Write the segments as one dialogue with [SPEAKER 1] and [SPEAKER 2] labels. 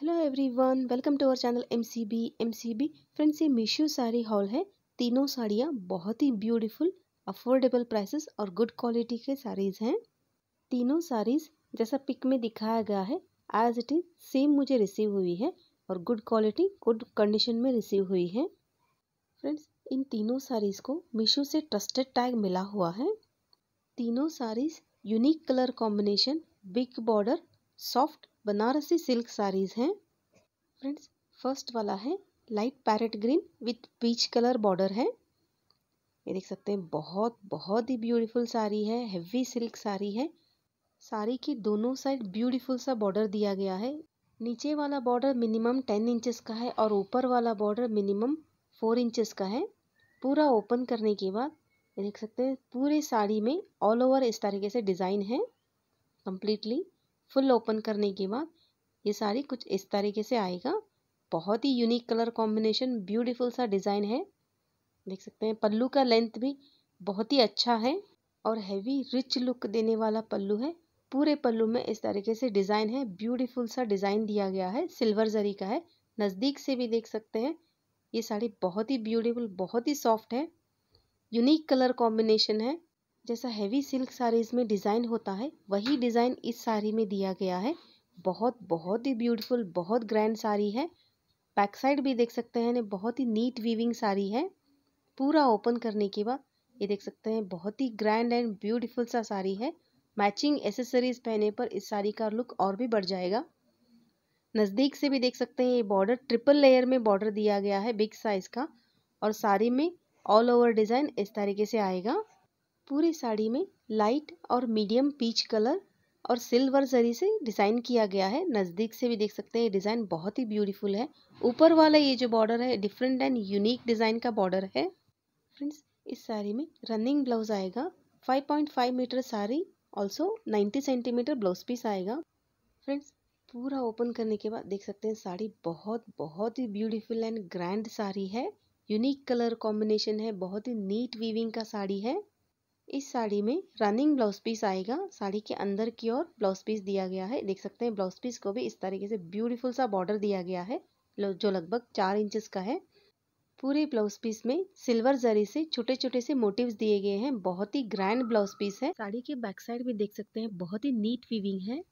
[SPEAKER 1] hello everyone welcome to our channel MCB MCB friends ये Meesho sari haul है तीनों साड़ियाँ बहुत ही ब्यूटीफुल अफोर्डेबल प्राइसेस और गुड क्वालिटी के साड़ीज़ हैं तीनों साड़ीज़ जैसा पिक में दिखाया गया है एज इट इज़ सेम मुझे रिसीव हुई है और गुड क्वालिटी गुड कंडीशन में रिसीव हुई है फ्रेंड्स इन तीनों साड़ीज़ को मीशो से ट्रस्टेड टैग मिला हुआ है तीनों saris unique colour combination big border soft Banarasi silk saris हैं फ्रेंड्स फर्स्ट वाला है light parrot green with peach colour border है ये देख सकते हैं बहुत बहुत ही ब्यूटीफुल साड़ी है हेवी सिल्क साड़ी है साड़ी की दोनों साइड ब्यूटीफुल सा बॉर्डर दिया गया है नीचे वाला बॉर्डर मिनिमम टेन इंचेस का है और ऊपर वाला बॉर्डर मिनिमम फोर इंचेस का है पूरा ओपन करने के बाद ये देख सकते हैं पूरे साड़ी में ऑल ओवर इस तरीके से डिज़ाइन है कम्प्लीटली फुल ओपन करने के बाद ये साड़ी कुछ इस तरीके से आएगा बहुत ही यूनिक कलर कॉम्बिनेशन ब्यूटीफुल सा डिज़ाइन है देख सकते हैं पल्लू का लेंथ भी बहुत ही अच्छा है और हैवी रिच लुक देने वाला पल्लू है पूरे पल्लू में इस तरीके से डिज़ाइन है ब्यूटीफुल सा डिज़ाइन दिया गया है सिल्वर जरी का है नज़दीक से भी देख सकते हैं ये साड़ी बहुत ही ब्यूटीफुल बहुत ही सॉफ्ट है यूनिक कलर कॉम्बिनेशन है जैसा हैवी सिल्क साड़ीज़ में डिज़ाइन होता है वही डिज़ाइन इस साड़ी में दिया गया है बहुत बहुत ही ब्यूटीफुल बहुत ग्रैंड साड़ी है बैक साइड भी देख सकते हैं बहुत ही नीट वीविंग साड़ी है पूरा ओपन करने के बाद ये देख सकते हैं बहुत ही ग्रैंड एंड ब्यूटीफुल सा साड़ी है मैचिंग एसेसरीज पहने पर इस साड़ी का लुक और भी बढ़ जाएगा नज़दीक से भी देख सकते हैं ये बॉर्डर ट्रिपल लेयर में बॉर्डर दिया गया है बिग साइज़ का और साड़ी में ऑल ओवर डिज़ाइन इस तरीके से आएगा पूरी साड़ी में लाइट और मीडियम पीच कलर और सिल्वर जरी से डिज़ाइन किया गया है नज़दीक से भी देख सकते हैं ये डिज़ाइन बहुत ही ब्यूटीफुल है ऊपर वाला ये जो बॉर्डर है डिफरेंट एंड यूनिक डिज़ाइन का बॉर्डर है फ्रेंड्स इस साड़ी में रनिंग ब्लाउज आएगा 5.5 metre sari also 90 centimetre blouse piece आएगा फ्रेंड्स पूरा ओपन करने के बाद देख सकते हैं साड़ी बहुत बहुत ही ब्यूटीफुल एंड ग्रैंड साड़ी है यूनिक कलर कॉम्बिनेशन है बहुत ही नीट वीविंग का साड़ी है इस साड़ी में रनिंग ब्लाउज पीस आएगा साड़ी के अंदर की ओर ब्लाउज पीस दिया गया है देख सकते हैं ब्लाउज पीस को भी इस तरीके से ब्यूटीफुल सा बॉर्डर दिया गया है जो लगभग चार इंच का है पूरे ब्लाउज पीस में सिल्वर जरी से छोटे छोटे से मोटिव्स दिए गए हैं बहुत ही ग्रैंड ब्लाउज पीस है साड़ी के बैक साइड भी देख सकते हैं बहुत ही नीट वीविंग है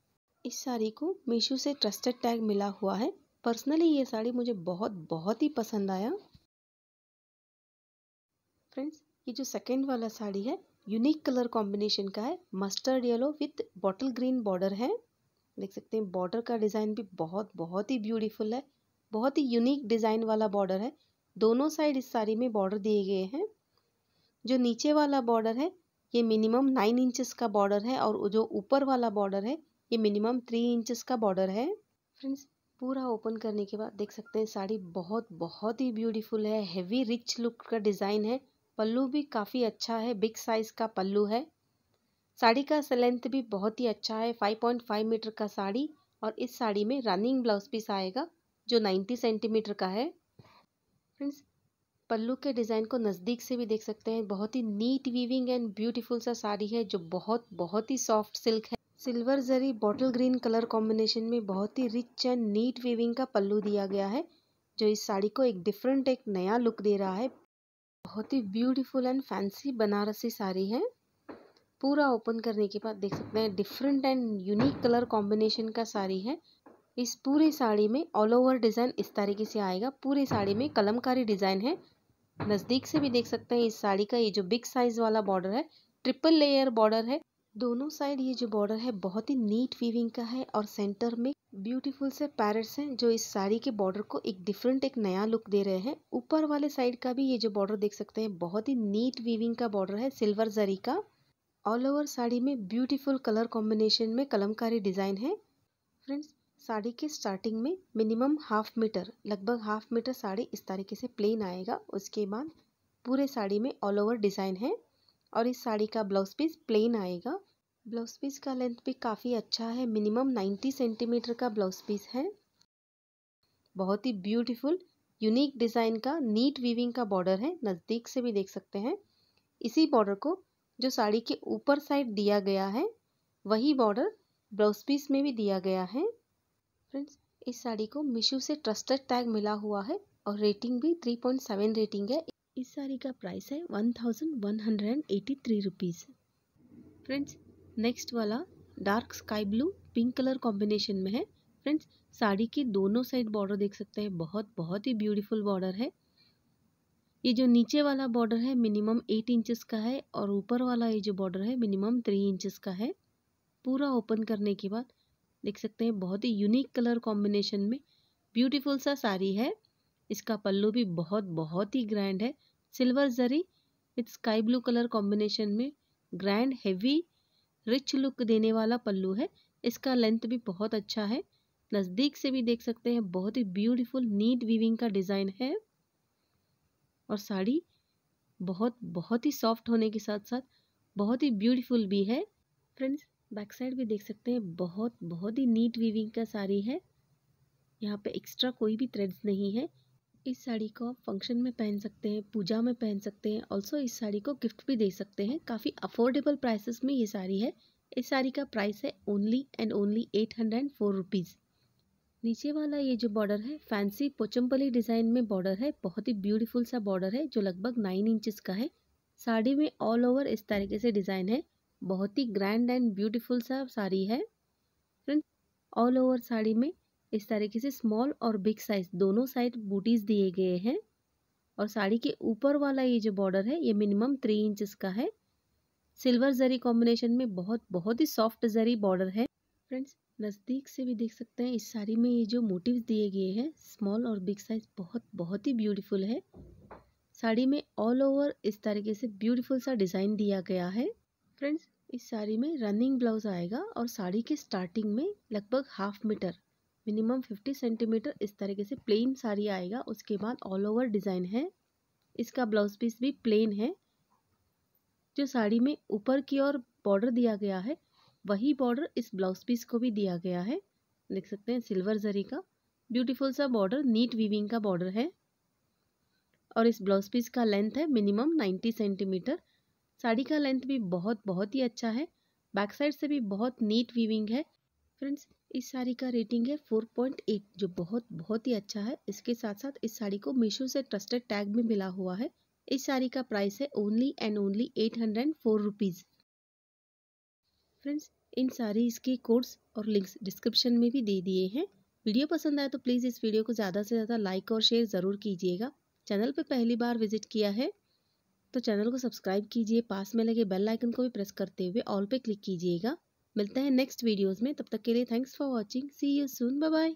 [SPEAKER 1] इस साड़ी को मीशो से ट्रस्टेड टैग मिला हुआ है पर्सनली ये साड़ी मुझे बहुत बहुत ही पसंद आया फ्रेंड्स ये जो सेकेंड वाला साड़ी है यूनिक कलर कॉम्बिनेशन का है mustard yellow with bottle green border है देख सकते हैं बॉर्डर का डिज़ाइन भी बहुत बहुत ही ब्यूटीफुल है बहुत ही यूनिक डिज़ाइन वाला बॉर्डर है दोनों साइड इस साड़ी में बॉर्डर दिए गए हैं जो नीचे वाला बॉर्डर है ये मिनिमम नाइन इंचेस का बॉर्डर है और जो ऊपर वाला बॉर्डर है ये मिनिमम थ्री इंचेस का बॉर्डर है फ्रेंड्स पूरा ओपन करने के बाद देख सकते हैं साड़ी बहुत बहुत ही ब्यूटीफुल है हेवी रिच लुक का डिज़ाइन है पल्लू भी काफ़ी अच्छा है बिग साइज़ का पल्लू है साड़ी का लेंथ भी बहुत ही अच्छा है 5.5 मीटर का साड़ी और इस साड़ी में रनिंग ब्लाउज पीस आएगा जो 90 सेंटीमीटर का है फ्रेंड्स पल्लू के डिज़ाइन को नज़दीक से भी देख सकते हैं बहुत ही नीट वीविंग एंड ब्यूटीफुल सा साड़ी है जो बहुत बहुत ही सॉफ्ट सिल्क है silver zari bottle green colour combination में बहुत ही रिच एंड नीट वीविंग का पल्लू दिया गया है जो इस साड़ी को एक डिफरेंट एक नया लुक दे रहा है बहुत ही beautiful and fancy Banarasi sari है पूरा ओपन करने के बाद देख सकते हैं different and unique colour combination का साड़ी है इस पूरी साड़ी में ऑल ओवर डिज़ाइन इस तरीके से आएगा पूरी साड़ी में कलमकारी डिज़ाइन है नज़दीक से भी देख सकते हैं इस साड़ी का ये जो बिग साइज़ वाला बॉर्डर है ट्रिपल लेयर बॉर्डर है दोनों साइड ये जो बॉर्डर है बहुत ही नीट वीविंग का है और सेंटर में ब्यूटीफुल से पैरट्स हैं जो इस साड़ी के बॉर्डर को एक डिफरेंट एक नया लुक दे रहे हैं ऊपर वाले साइड का भी ये जो बॉर्डर देख सकते हैं बहुत ही नीट वीविंग का बॉर्डर है सिल्वर जरी का ऑल ओवर साड़ी में ब्यूटीफुल कलर कॉम्बिनेशन में कलमकारी डिज़ाइन है फ्रेंड्स साड़ी के स्टार्टिंग में मिनिमम हाफ मीटर लगभग हाफ मीटर साड़ी इस तरीके से प्लेन आएगा उसके बाद पूरे साड़ी में ऑल ओवर डिज़ाइन है और इस साड़ी का ब्लाउज पीस प्लेन आएगा ब्लाउज पीस का लेंथ भी काफ़ी अच्छा है मिनिमम 90 सेंटीमीटर का ब्लाउज पीस है बहुत ही ब्यूटीफुल यूनिक डिज़ाइन का नीट वीविंग का बॉर्डर है नज़दीक से भी देख सकते हैं इसी बॉर्डर को जो साड़ी के ऊपर साइड दिया गया है वही बॉर्डर ब्लाउज पीस में भी दिया गया है फ्रेंड्स इस साड़ी को मीशो से ट्रस्टेड टैग मिला हुआ है और रेटिंग भी 3.7 रेटिंग है इस साड़ी का प्राइस है one thousand one hundred and eighty three rupees friends next वाला dark sky blue pink colour combination में है फ्रेंड्स साड़ी की दोनों साइड बॉर्डर देख सकते हैं बहुत बहुत ही ब्यूटीफुल बॉर्डर है ये जो नीचे वाला बॉर्डर है मिनिमम एट इंचेस का है और ऊपर वाला ये जो बॉर्डर है मिनिमम थ्री इंचेस का है पूरा ओपन करने के बाद देख सकते हैं बहुत ही यूनिक कलर कॉम्बिनेशन में ब्यूटीफुल सा साड़ी है इसका पल्लू भी बहुत बहुत ही ग्रैंड है silver zari with sky blue colour combination में ग्रैंड हेवी रिच लुक देने वाला पल्लू है इसका लेंथ भी बहुत अच्छा है नज़दीक से भी देख सकते हैं बहुत ही ब्यूटीफुल नीट वीविंग का डिज़ाइन है और साड़ी बहुत बहुत ही सॉफ्ट होने के साथ साथ बहुत ही ब्यूटीफुल भी है फ्रेंड्स बैक साइड भी देख सकते हैं बहुत बहुत ही नीट वीविंग का साड़ी है यहाँ पे एक्स्ट्रा कोई भी थ्रेड्स नहीं है इस साड़ी को आप फंक्शन में पहन सकते हैं पूजा में पहन सकते हैं ऑल्सो इस साड़ी को गिफ्ट भी दे सकते हैं काफ़ी अफोर्डेबल प्राइसेस में ये साड़ी है इस साड़ी का प्राइस है only and only eight hundred and four rupees नीचे वाला ये जो बॉर्डर है फैंसी पोचम्पली डिज़ाइन में बॉर्डर है बहुत ही ब्यूटीफुल सा बॉर्डर है जो लगभग नाइन इंचज़ का है साड़ी में ऑल ओवर इस तरीके से डिज़ाइन है बहुत ही ग्रैंड एंड ब्यूटीफुल सा साड़ी है फ्रेंड्स ऑल ओवर साड़ी में इस तरीके से स्मॉल और बिग साइज दोनों साइड बूटीज़ दिए गए हैं और साड़ी के ऊपर वाला ये जो बॉर्डर है ये मिनिमम थ्री इंचज़ का है सिल्वर जरी कॉम्बिनेशन में बहुत बहुत ही सॉफ्ट जरी बॉर्डर है फ्रेंड्स नज़दीक से भी देख सकते हैं इस साड़ी में ये जो मोटिव्स दिए गए हैं स्मॉल और बिग साइज बहुत बहुत ही ब्यूटीफुल है साड़ी में ऑल ओवर इस तरीके से ब्यूटीफुल सा डिज़ाइन दिया गया है फ्रेंड्स इस साड़ी में रनिंग ब्लाउज आएगा और साड़ी के स्टार्टिंग में लगभग half metre minimum fifty centimetre इस तरीके से प्लेन साड़ी आएगा उसके बाद ऑल ओवर डिज़ाइन है इसका ब्लाउज पीस भी प्लेन है जो साड़ी में ऊपर की ओर बॉर्डर दिया गया है वही बॉर्डर इस ब्लाउज पीस को भी दिया गया है देख सकते हैं सिल्वर जरी का ब्यूटीफुल सा बॉर्डर नीट वीविंग का बॉर्डर है और इस ब्लाउज पीस का लेंथ है मिनिमम नाइन्टी सेंटीमीटर साड़ी का लेंथ भी बहुत बहुत ही अच्छा है बैक साइड से भी बहुत नीट वीविंग है फ्रेंड्स इस साड़ी का रेटिंग है 4.8 जो बहुत बहुत ही अच्छा है इसके साथ साथ इस साड़ी को मीशो से ट्रस्टेड टैग में मिला हुआ है इस साड़ी का प्राइस है only and only eight hundred and four rupees friends इन सारी इसके कोड्स और लिंक्स डिस्क्रिप्शन में भी दे दिए हैं वीडियो पसंद आए तो प्लीज़ इस वीडियो को ज़्यादा से ज़्यादा लाइक और शेयर ज़रूर कीजिएगा चैनल पर पहली बार विजिट किया है तो चैनल को सब्सक्राइब कीजिए पास में लगे बेल आइकन को भी प्रेस करते हुए ऑल पे क्लिक कीजिएगा मिलते हैं नेक्स्ट वीडियोज़ में तब तक के लिए thanks for watching see you soon bye